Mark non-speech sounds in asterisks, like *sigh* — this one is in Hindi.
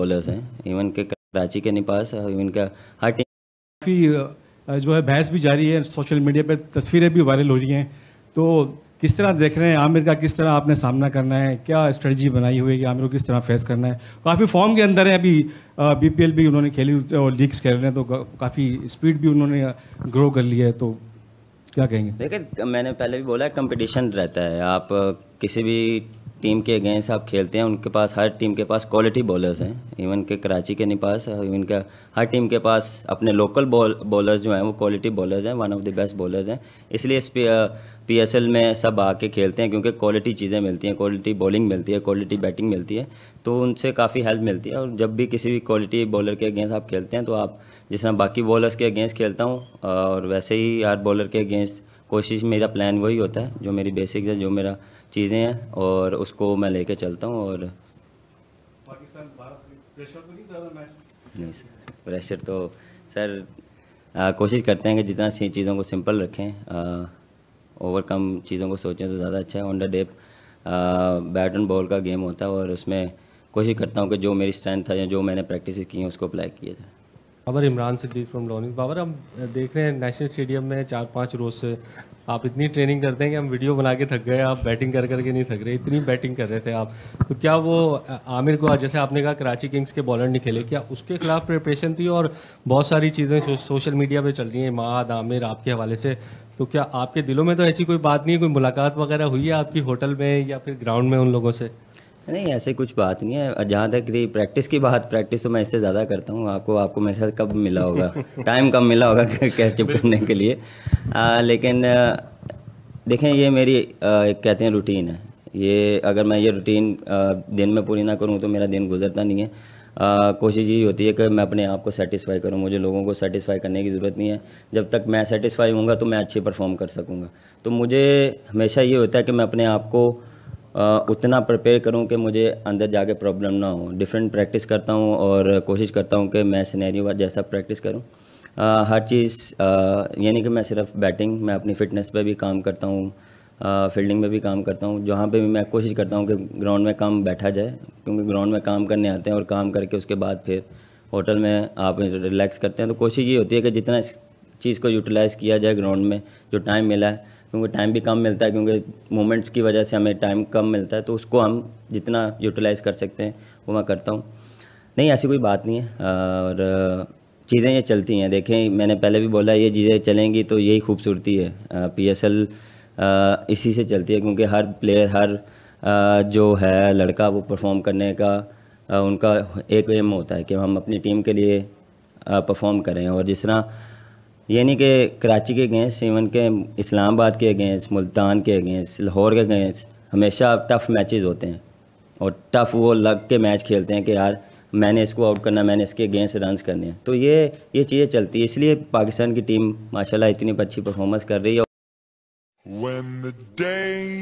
बॉलर्स हैं इवन के कराची के निपास इवन uh, का हर टीम काफ़ी uh, जो है बहस भी जारी है सोशल मीडिया पर तस्वीरें भी वायरल हो रही हैं तो किस तरह देख रहे हैं आमिर का किस तरह आपने सामना करना है क्या स्ट्रेटजी बनाई हुई है कि आमिर को किस तरह फेस करना है काफ़ी फॉर्म के अंदर है अभी बीपीएल uh, भी उन्होंने खेली और लीग्स खेल रहे हैं तो काफ़ी स्पीड भी उन्होंने ग्रो कर लिया है तो क्या कहेंगे देखिए मैंने पहले भी बोला है कंपटीशन रहता है आप किसी भी टीम के अगेंस्ट आप खेलते हैं उनके पास हर टीम के पास क्वालिटी बॉलर्स हैं इवन के कराची के निपास इवन का हर टीम के पास अपने लोकल बॉल बॉलर्स जो हैं वो क्वालिटी बॉलर्स हैं one of the best bowlers हैं इसलिए इस पी एस एल में सब आके खेलते हैं क्योंकि क्वालिटी चीज़ें मिलती हैं क्वालिटी बॉलिंग मिलती है क्वालिटी बैटिंग मिलती है तो उनसे काफ़ी हेल्प मिलती है और जब भी किसी भी क्वालिटी बॉलर के अगेंस्ट आप खेलते हैं तो आप जिस तरह बाकी बॉलर्स के अगेंस्ट खेलता हूँ और वैसे ही हर बॉलर के अगेंस्ट कोशिश मेरा प्लान वही होता है जो मेरी बेसिक है जो मेरा चीज़ें हैं और उसको मैं लेके चलता हूँ और पाकिस्तान भारत तो नहीं सर प्रेशर तो सर आ, कोशिश करते हैं कि जितना सी चीज़ों को सिंपल रखें ओवरकम चीज़ों को सोचें तो ज़्यादा अच्छा है on the day bat and ball का गेम होता है और उसमें कोशिश करता हूँ कि जो मेरी स्ट्रेंथ है या जो मैंने प्रैक्टिस की हैं उसको अप्लाई किया जाए बाबर इमरान सिद्दीक फ्रॉम लॉनिंग बाबर हम देख रहे हैं नेशनल स्टेडियम में चार पाँच रोज से आप इतनी ट्रेनिंग करते हैं कि हम वीडियो बना के थक गए आप बैटिंग कर करके नहीं थक रहे इतनी बैटिंग कर रहे थे आप तो क्या वो आमिर को जैसे आपने कहा कराची किंग्स के बॉलर नहीं खेले क्या उसके खिलाफ प्रिपरेशन थी और बहुत सारी चीज़ें सोशल मीडिया पर चल रही हैं इमाद आमिर आपके हवाले से तो क्या आपके दिलों में तो ऐसी कोई बात नहीं कोई मुलाकात वगैरह हुई है आपकी होटल में या फिर ग्राउंड में उन लोगों से नहीं ऐसे कुछ बात नहीं है जहाँ तक रही प्रैक्टिस की बात प्रैक्टिस तो मैं इससे ज़्यादा करता हूँ आपको आपको मेरे साथ कब मिला होगा टाइम *laughs* कब मिला होगा *laughs* कैचअप करने के लिए आ, लेकिन देखें ये मेरी एक कहते हैं रूटीन है ये अगर मैं ये रूटीन दिन में पूरी ना करूँ तो मेरा दिन गुजरता नहीं है कोशिश यही होती है कि मैं अपने आप को सेटिस्फाई करूँ मुझे लोगों को सेटिस्फाई करने की ज़रूरत नहीं है जब तक मैं सेटिस्फाई हूँगा तो मैं अच्छी परफॉर्म कर सकूँगा तो मुझे हमेशा ये होता है कि मैं अपने आप को उतना प्रिपेयर करूं कि मुझे अंदर जाके प्रॉब्लम ना हो डिफरेंट प्रैक्टिस करता हूं और कोशिश करता हूं कि मैं सिनेरियो जैसा प्रैक्टिस करूं हर चीज़ यानी कि मैं सिर्फ बैटिंग मैं अपनी फ़िटनेस पे भी काम करता हूँ फील्डिंग में भी काम करता हूँ जहाँ पे भी मैं कोशिश करता हूँ कि ग्राउंड में काम बैठा जाए क्योंकि ग्राउंड में काम करने आते हैं और काम करके उसके बाद फिर होटल में आप रिलैक्स करते हैं तो कोशिश ये होती है कि जितना चीज़ को यूटिलाइज़ किया जाए ग्राउंड में जो टाइम मिला है क्योंकि टाइम भी कम मिलता है क्योंकि मोमेंट्स की वजह से हमें टाइम कम मिलता है तो उसको हम जितना यूटिलाइज़ कर सकते हैं वो मैं करता हूँ नहीं ऐसी कोई बात नहीं है और चीज़ें ये चलती हैं देखें मैंने पहले भी बोला ये चीज़ें चलेंगी तो यही खूबसूरती है एल इसी से चलती है क्योंकि हर प्लेयर हर जो है लड़का वो परफॉर्म करने का उनका एक एम होता है कि हम अपनी टीम के लिए परफॉर्म करें और जिस तरह ये नहीं कि कराची के अगेंस्ट इवन के इस्लामाबाद के अगेंस्ट मुल्तान के अगेंस्ट लाहौर के अगेंस्ट हमेशा टफ़ मैचेस होते हैं और टफ़ वो लग के मैच खेलते हैं कि यार मैंने इसको आउट करना मैंने इसके अगेंस्ट रन करने हैं तो ये ये चीज़ें चलती है इसलिए पाकिस्तान की टीम माशाल्लाह इतनी अच्छी परफॉर्मेंस कर रही है